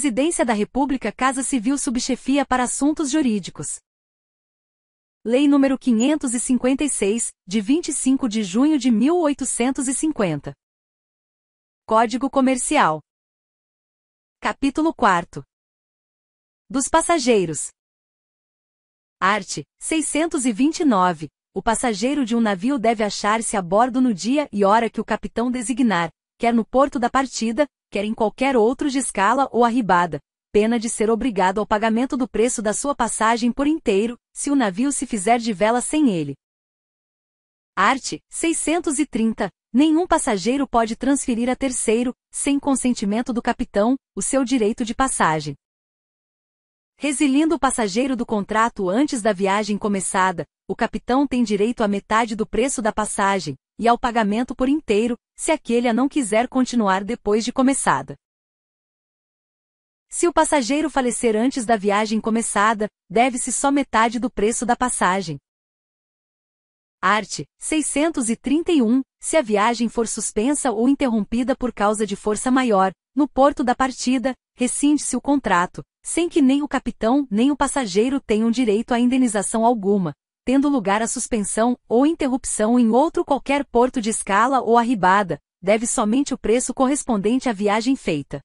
Presidência da República Casa Civil Subchefia para Assuntos Jurídicos. Lei nº 556, de 25 de junho de 1850. Código Comercial. Capítulo 4. Dos passageiros. Arte 629. O passageiro de um navio deve achar-se a bordo no dia e hora que o capitão designar, quer no porto da partida, quer em qualquer outro de escala ou arribada, pena de ser obrigado ao pagamento do preço da sua passagem por inteiro, se o navio se fizer de vela sem ele. Art. 630. Nenhum passageiro pode transferir a terceiro, sem consentimento do capitão, o seu direito de passagem. Resilindo o passageiro do contrato antes da viagem começada, o capitão tem direito à metade do preço da passagem, e ao pagamento por inteiro, se aquele a não quiser continuar depois de começada. Se o passageiro falecer antes da viagem começada, deve-se só metade do preço da passagem. Art. 631. Se a viagem for suspensa ou interrompida por causa de força maior, no porto da partida, rescinde-se o contrato, sem que nem o capitão nem o passageiro tenham direito a indenização alguma, tendo lugar a suspensão ou interrupção em outro qualquer porto de escala ou arribada, deve somente o preço correspondente à viagem feita.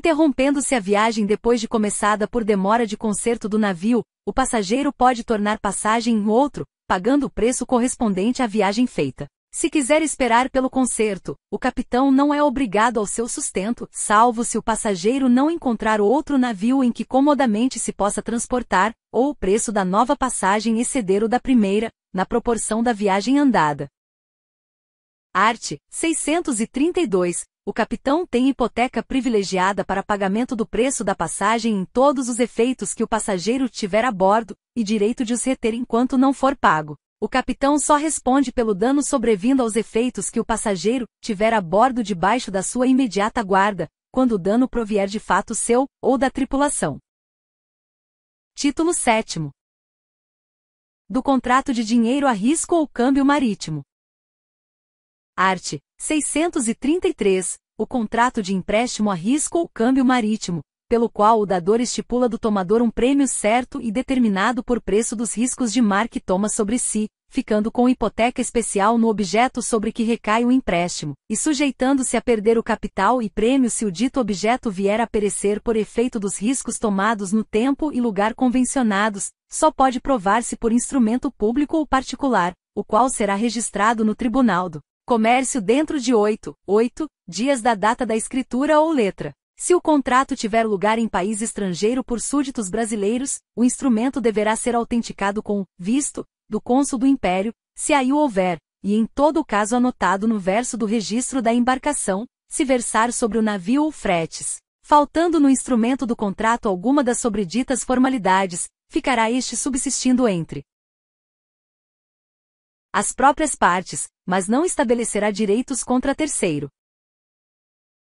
Interrompendo-se a viagem depois de começada por demora de conserto do navio, o passageiro pode tornar passagem em outro, pagando o preço correspondente à viagem feita. Se quiser esperar pelo conserto, o capitão não é obrigado ao seu sustento, salvo se o passageiro não encontrar outro navio em que comodamente se possa transportar, ou o preço da nova passagem exceder o da primeira, na proporção da viagem andada. Art. 632. O capitão tem hipoteca privilegiada para pagamento do preço da passagem em todos os efeitos que o passageiro tiver a bordo, e direito de os reter enquanto não for pago. O capitão só responde pelo dano sobrevindo aos efeitos que o passageiro tiver a bordo debaixo da sua imediata guarda, quando o dano provier de fato seu ou da tripulação. Título 7 do contrato de dinheiro a risco ou câmbio marítimo. Art. 633. O contrato de empréstimo a risco ou câmbio marítimo, pelo qual o dador estipula do tomador um prêmio certo e determinado por preço dos riscos de mar que toma sobre si, ficando com hipoteca especial no objeto sobre que recai o empréstimo, e sujeitando-se a perder o capital e prêmio se o dito objeto vier a perecer por efeito dos riscos tomados no tempo e lugar convencionados, só pode provar-se por instrumento público ou particular, o qual será registrado no tribunal do comércio dentro de 8, oito dias da data da escritura ou letra. Se o contrato tiver lugar em país estrangeiro por súditos brasileiros, o instrumento deverá ser autenticado com visto do cônsul do império, se aí o houver, e em todo o caso anotado no verso do registro da embarcação, se versar sobre o navio ou fretes. Faltando no instrumento do contrato alguma das sobreditas formalidades, ficará este subsistindo entre as próprias partes, mas não estabelecerá direitos contra terceiro.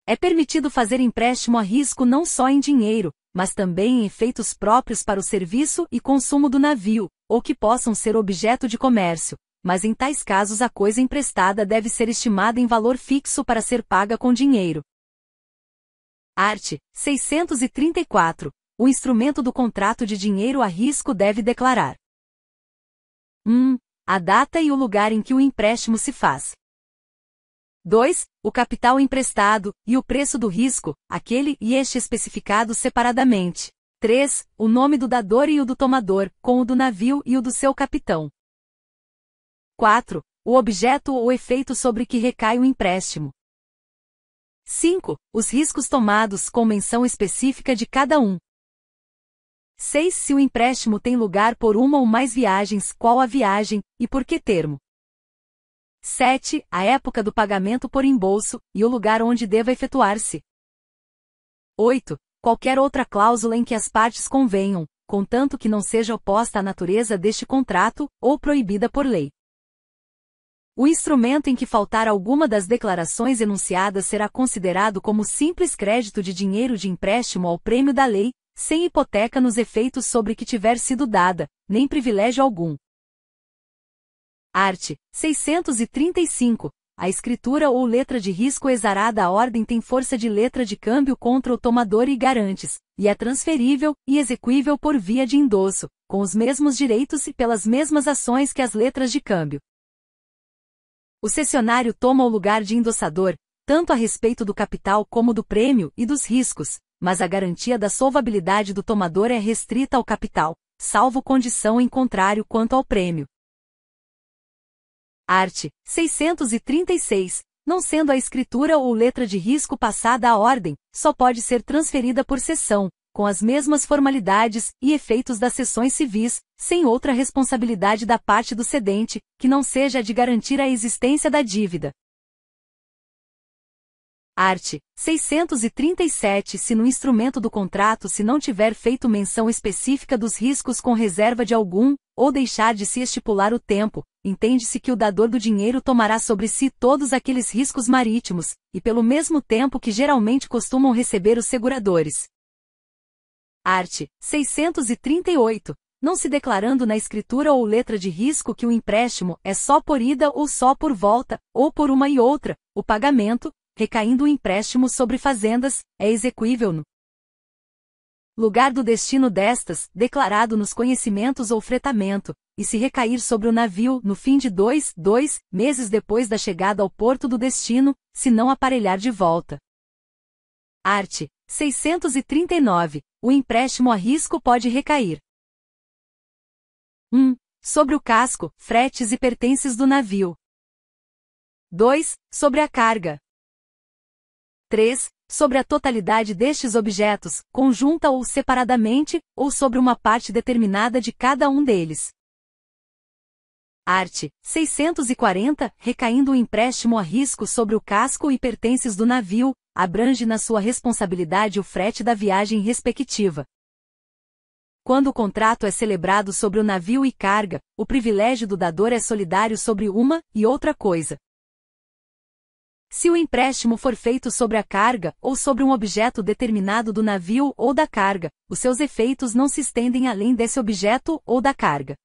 É permitido fazer empréstimo a risco não só em dinheiro, mas também em efeitos próprios para o serviço e consumo do navio, ou que possam ser objeto de comércio, mas em tais casos a coisa emprestada deve ser estimada em valor fixo para ser paga com dinheiro. Art. 634. O instrumento do contrato de dinheiro a risco deve declarar 1. a data e o lugar em que o empréstimo se faz. 2. O capital emprestado, e o preço do risco, aquele e este especificados separadamente. 3. O nome do dador e o do tomador, com o do navio e o do seu capitão. 4. O objeto ou efeito sobre que recai o empréstimo. 5. Os riscos tomados com menção específica de cada um. 6. Se o empréstimo tem lugar por uma ou mais viagens, qual a viagem, e por que termo. 7. A época do pagamento por embolso e o lugar onde deva efetuar-se. 8. Qualquer outra cláusula em que as partes convenham, contanto que não seja oposta à natureza deste contrato ou proibida por lei. O instrumento em que faltar alguma das declarações enunciadas será considerado como simples crédito de dinheiro de empréstimo ao prêmio da lei, sem hipoteca nos efeitos sobre que tiver sido dada, nem privilégio algum. Arte, 635. A escritura ou letra de risco exarada à ordem tem força de letra de câmbio contra o tomador e garantes, e é transferível e execuível por via de endosso, com os mesmos direitos e pelas mesmas ações que as letras de câmbio. O cessionário toma o lugar de endossador, tanto a respeito do capital como do prêmio e dos riscos, mas a garantia da solvabilidade do tomador é restrita ao capital, salvo condição em contrário quanto ao prêmio. Art. 636. Não sendo a escritura ou letra de risco passada à ordem, só pode ser transferida por sessão, com as mesmas formalidades e efeitos das sessões civis, sem outra responsabilidade da parte do cedente, que não seja a de garantir a existência da dívida. Art. 637 Se no instrumento do contrato se não tiver feito menção específica dos riscos com reserva de algum, ou deixar de se estipular o tempo, entende-se que o dador do dinheiro tomará sobre si todos aqueles riscos marítimos, e pelo mesmo tempo que geralmente costumam receber os seguradores. Art. 638. Não se declarando na escritura ou letra de risco que o empréstimo é só por ida ou só por volta, ou por uma e outra, o pagamento, recaindo o empréstimo sobre fazendas, é execuível no lugar do destino destas, declarado nos conhecimentos ou fretamento, e se recair sobre o navio, no fim de dois, dois, meses depois da chegada ao porto do destino, se não aparelhar de volta. Art. 639. O empréstimo a risco pode recair. 1. Sobre o casco, fretes e pertences do navio. 2. Sobre a carga. 3 sobre a totalidade destes objetos, conjunta ou separadamente, ou sobre uma parte determinada de cada um deles. Art. 640, recaindo o empréstimo a risco sobre o casco e pertences do navio, abrange na sua responsabilidade o frete da viagem respectiva. Quando o contrato é celebrado sobre o navio e carga, o privilégio do dador é solidário sobre uma e outra coisa. Se o empréstimo for feito sobre a carga ou sobre um objeto determinado do navio ou da carga, os seus efeitos não se estendem além desse objeto ou da carga.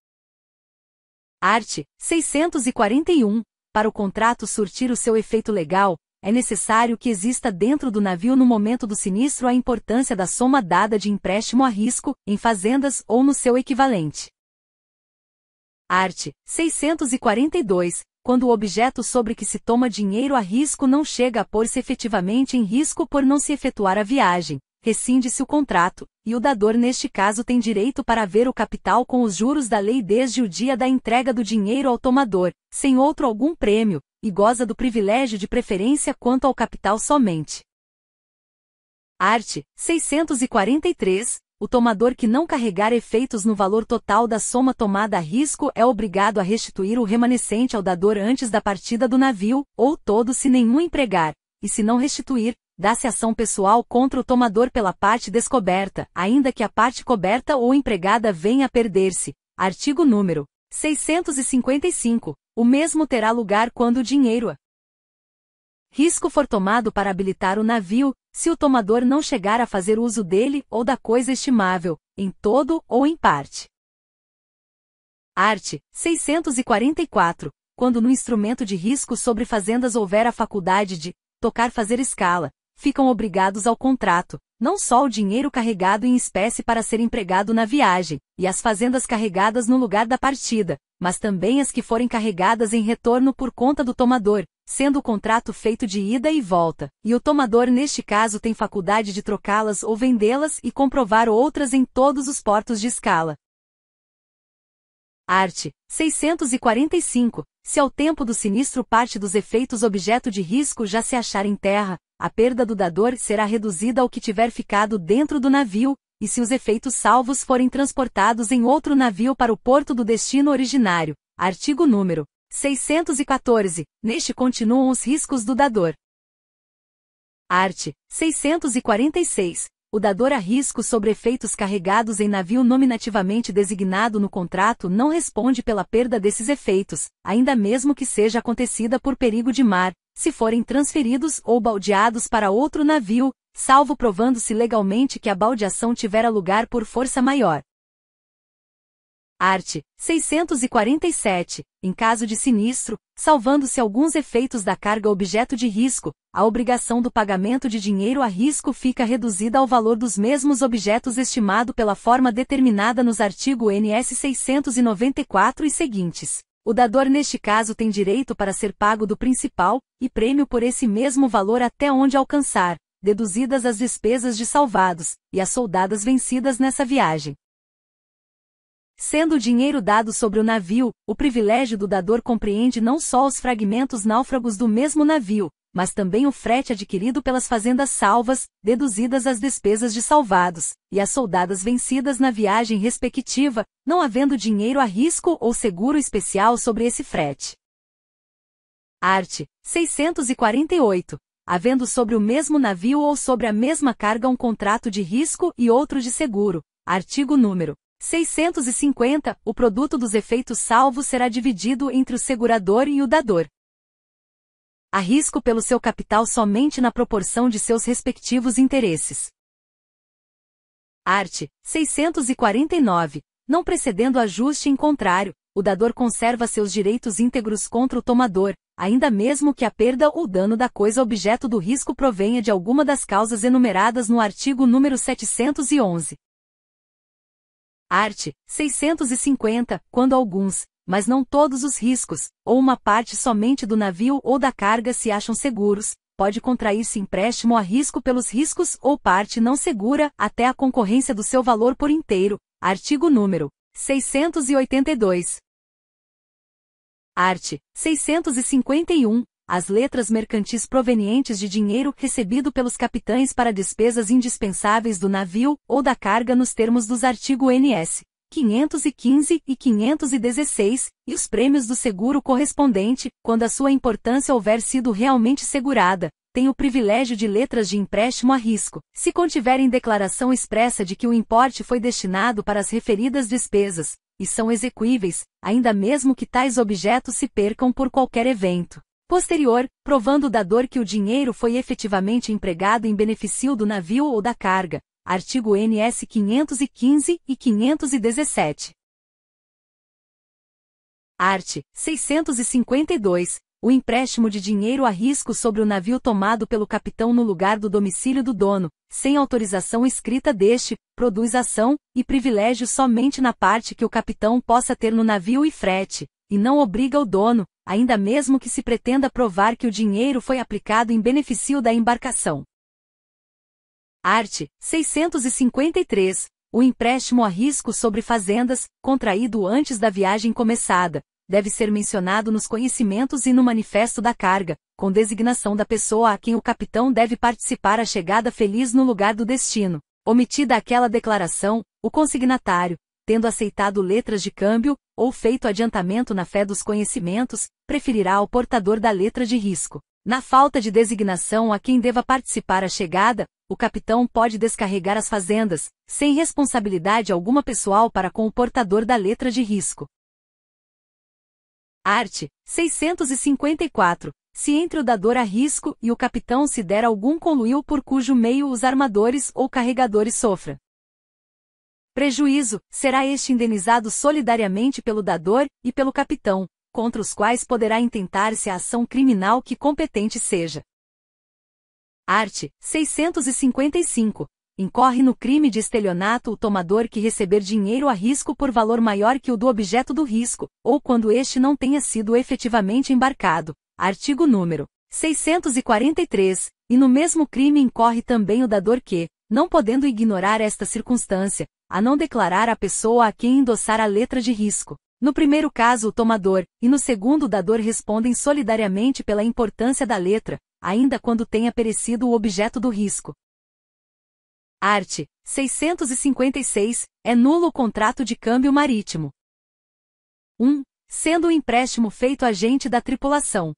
Art. 641. Para o contrato surtir o seu efeito legal, é necessário que exista dentro do navio no momento do sinistro a importância da soma dada de empréstimo a risco, em fazendas ou no seu equivalente. Art. 642 quando o objeto sobre que se toma dinheiro a risco não chega a pôr-se efetivamente em risco por não se efetuar a viagem, rescinde-se o contrato, e o dador neste caso tem direito para ver o capital com os juros da lei desde o dia da entrega do dinheiro ao tomador, sem outro algum prêmio, e goza do privilégio de preferência quanto ao capital somente. Art. 643, o tomador que não carregar efeitos no valor total da soma tomada a risco é obrigado a restituir o remanescente ao dador antes da partida do navio, ou todo se nenhum empregar, e se não restituir, dá-se ação pessoal contra o tomador pela parte descoberta, ainda que a parte coberta ou empregada venha a perder-se. Artigo número 655. O mesmo terá lugar quando o dinheiro a risco for tomado para habilitar o navio, se o tomador não chegar a fazer uso dele ou da coisa estimável, em todo ou em parte. Art. 644. Quando no instrumento de risco sobre fazendas houver a faculdade de tocar fazer escala, ficam obrigados ao contrato, não só o dinheiro carregado em espécie para ser empregado na viagem, e as fazendas carregadas no lugar da partida, mas também as que forem carregadas em retorno por conta do tomador, sendo o contrato feito de ida e volta, e o tomador neste caso tem faculdade de trocá-las ou vendê-las e comprovar outras em todos os portos de escala. Art. 645. Se ao tempo do sinistro parte dos efeitos objeto de risco já se achar em terra, a perda do dador será reduzida ao que tiver ficado dentro do navio, e se os efeitos salvos forem transportados em outro navio para o porto do destino originário. Artigo número 614. Neste continuam os riscos do dador. Arte. 646. O dador a risco sobre efeitos carregados em navio nominativamente designado no contrato não responde pela perda desses efeitos, ainda mesmo que seja acontecida por perigo de mar, se forem transferidos ou baldeados para outro navio, salvo provando-se legalmente que a baldeação tivera lugar por força maior art. 647, em caso de sinistro, salvando-se alguns efeitos da carga objeto de risco, a obrigação do pagamento de dinheiro a risco fica reduzida ao valor dos mesmos objetos estimado pela forma determinada nos artigos NS 694 e seguintes. O dador neste caso tem direito para ser pago do principal e prêmio por esse mesmo valor até onde alcançar, deduzidas as despesas de salvados e as soldadas vencidas nessa viagem. Sendo o dinheiro dado sobre o navio, o privilégio do dador compreende não só os fragmentos náufragos do mesmo navio, mas também o frete adquirido pelas fazendas salvas, deduzidas as despesas de salvados, e as soldadas vencidas na viagem respectiva, não havendo dinheiro a risco ou seguro especial sobre esse frete. Arte 648. Havendo sobre o mesmo navio ou sobre a mesma carga um contrato de risco e outro de seguro. Artigo número 650. O produto dos efeitos salvos será dividido entre o segurador e o dador. risco pelo seu capital somente na proporção de seus respectivos interesses. Art. 649. Não precedendo ajuste em contrário, o dador conserva seus direitos íntegros contra o tomador, ainda mesmo que a perda ou dano da coisa objeto do risco provenha de alguma das causas enumeradas no artigo número 711 arte, 650, quando alguns, mas não todos os riscos, ou uma parte somente do navio ou da carga se acham seguros, pode contrair-se empréstimo a risco pelos riscos ou parte não segura até a concorrência do seu valor por inteiro. Artigo número 682. Art. 651 as letras mercantis provenientes de dinheiro recebido pelos capitães para despesas indispensáveis do navio ou da carga nos termos dos artigos NS 515 e 516, e os prêmios do seguro correspondente, quando a sua importância houver sido realmente segurada, tem o privilégio de letras de empréstimo a risco, se contiverem declaração expressa de que o importe foi destinado para as referidas despesas, e são execuíveis, ainda mesmo que tais objetos se percam por qualquer evento posterior, provando da dor que o dinheiro foi efetivamente empregado em benefício do navio ou da carga, artigo NS 515 e 517. Art. 652. O empréstimo de dinheiro a risco sobre o navio tomado pelo capitão no lugar do domicílio do dono, sem autorização escrita deste, produz ação e privilégio somente na parte que o capitão possa ter no navio e frete, e não obriga o dono, ainda mesmo que se pretenda provar que o dinheiro foi aplicado em benefício da embarcação. Art. 653. O empréstimo a risco sobre fazendas, contraído antes da viagem começada, deve ser mencionado nos conhecimentos e no manifesto da carga, com designação da pessoa a quem o capitão deve participar a chegada feliz no lugar do destino. Omitida aquela declaração, o consignatário, tendo aceitado letras de câmbio, ou feito adiantamento na fé dos conhecimentos, preferirá ao portador da letra de risco. Na falta de designação a quem deva participar a chegada, o capitão pode descarregar as fazendas, sem responsabilidade alguma pessoal para com o portador da letra de risco. Art. 654. Se entre o dador a risco e o capitão se der algum conluio por cujo meio os armadores ou carregadores sofram Prejuízo: será este indenizado solidariamente pelo dador e pelo capitão, contra os quais poderá intentar-se a ação criminal que competente seja. Art. 655. Incorre no crime de estelionato o tomador que receber dinheiro a risco por valor maior que o do objeto do risco, ou quando este não tenha sido efetivamente embarcado. Artigo número 643. E no mesmo crime incorre também o dador que, não podendo ignorar esta circunstância, a não declarar a pessoa a quem endossar a letra de risco. No primeiro caso o tomador, e no segundo o dador respondem solidariamente pela importância da letra, ainda quando tenha perecido o objeto do risco. Art. 656. É nulo o contrato de câmbio marítimo. 1. Sendo o empréstimo feito agente da tripulação.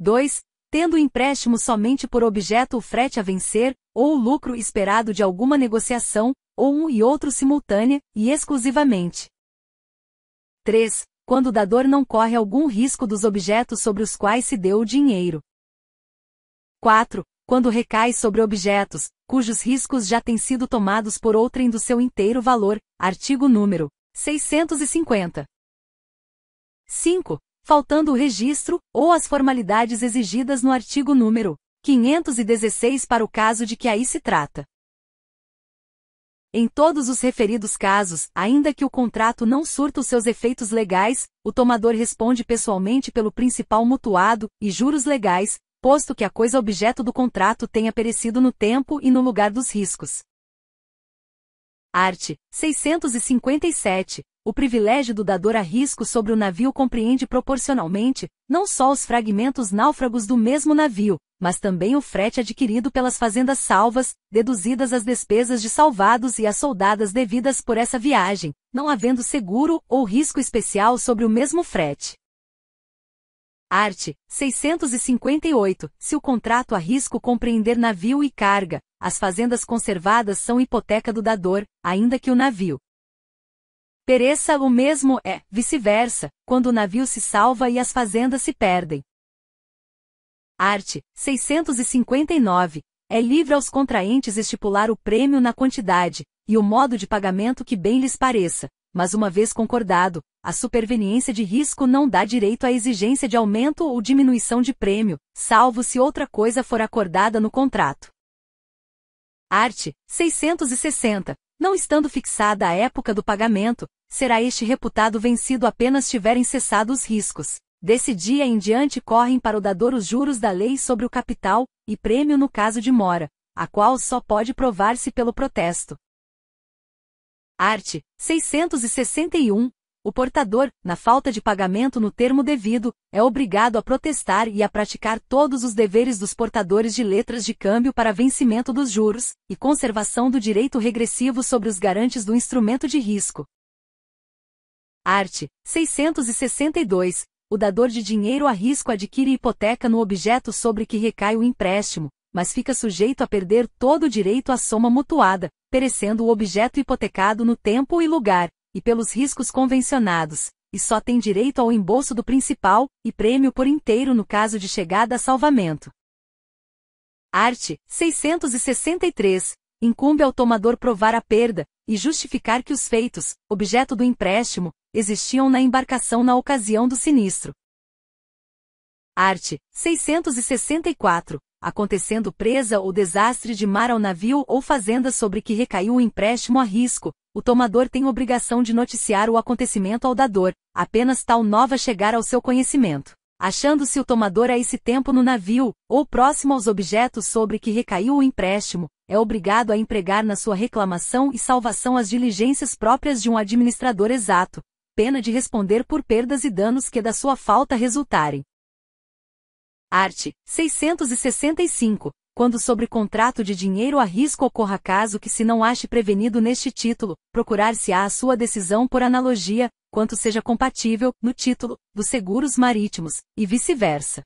2 tendo o empréstimo somente por objeto o frete a vencer, ou o lucro esperado de alguma negociação, ou um e outro simultânea, e exclusivamente. 3. Quando o dador não corre algum risco dos objetos sobre os quais se deu o dinheiro. 4. Quando recai sobre objetos, cujos riscos já têm sido tomados por outrem do seu inteiro valor, artigo número 650. 5 faltando o registro ou as formalidades exigidas no artigo número 516 para o caso de que aí se trata. Em todos os referidos casos, ainda que o contrato não surta os seus efeitos legais, o tomador responde pessoalmente pelo principal mutuado e juros legais, posto que a coisa objeto do contrato tenha perecido no tempo e no lugar dos riscos. Art. 657. O privilégio do dador a risco sobre o navio compreende proporcionalmente, não só os fragmentos náufragos do mesmo navio, mas também o frete adquirido pelas fazendas salvas, deduzidas as despesas de salvados e as soldadas devidas por essa viagem, não havendo seguro ou risco especial sobre o mesmo frete. Arte 658. Se o contrato a risco compreender navio e carga, as fazendas conservadas são hipoteca do dador, ainda que o navio, Pereça o mesmo é, vice-versa, quando o navio se salva e as fazendas se perdem. Arte 659. É livre aos contraentes estipular o prêmio na quantidade e o modo de pagamento que bem lhes pareça, mas uma vez concordado, a superveniência de risco não dá direito à exigência de aumento ou diminuição de prêmio, salvo se outra coisa for acordada no contrato. Art. 660. Não estando fixada a época do pagamento, será este reputado vencido apenas tiverem cessado os riscos. Desse dia em diante correm para o dador os juros da lei sobre o capital, e prêmio no caso de mora, a qual só pode provar-se pelo protesto. Art. 661, o portador, na falta de pagamento no termo devido, é obrigado a protestar e a praticar todos os deveres dos portadores de letras de câmbio para vencimento dos juros e conservação do direito regressivo sobre os garantes do instrumento de risco. Art. 662. O dador de dinheiro a risco adquire hipoteca no objeto sobre que recai o empréstimo, mas fica sujeito a perder todo o direito à soma mutuada, perecendo o objeto hipotecado no tempo e lugar, e pelos riscos convencionados, e só tem direito ao embolso do principal e prêmio por inteiro no caso de chegada a salvamento. Art. 663. Incumbe ao tomador provar a perda e justificar que os feitos, objeto do empréstimo, existiam na embarcação na ocasião do sinistro. Art. 664. Acontecendo presa ou desastre de mar ao navio ou fazenda sobre que recaiu o empréstimo a risco, o tomador tem obrigação de noticiar o acontecimento ao dador, apenas tal nova chegar ao seu conhecimento. Achando-se o tomador a esse tempo no navio, ou próximo aos objetos sobre que recaiu o empréstimo, é obrigado a empregar na sua reclamação e salvação as diligências próprias de um administrador exato, pena de responder por perdas e danos que da sua falta resultarem. Art. 665 quando sobre contrato de dinheiro a risco ocorra caso que se não ache prevenido neste título, procurar-se-á a sua decisão por analogia, quanto seja compatível, no título, dos seguros marítimos, e vice-versa.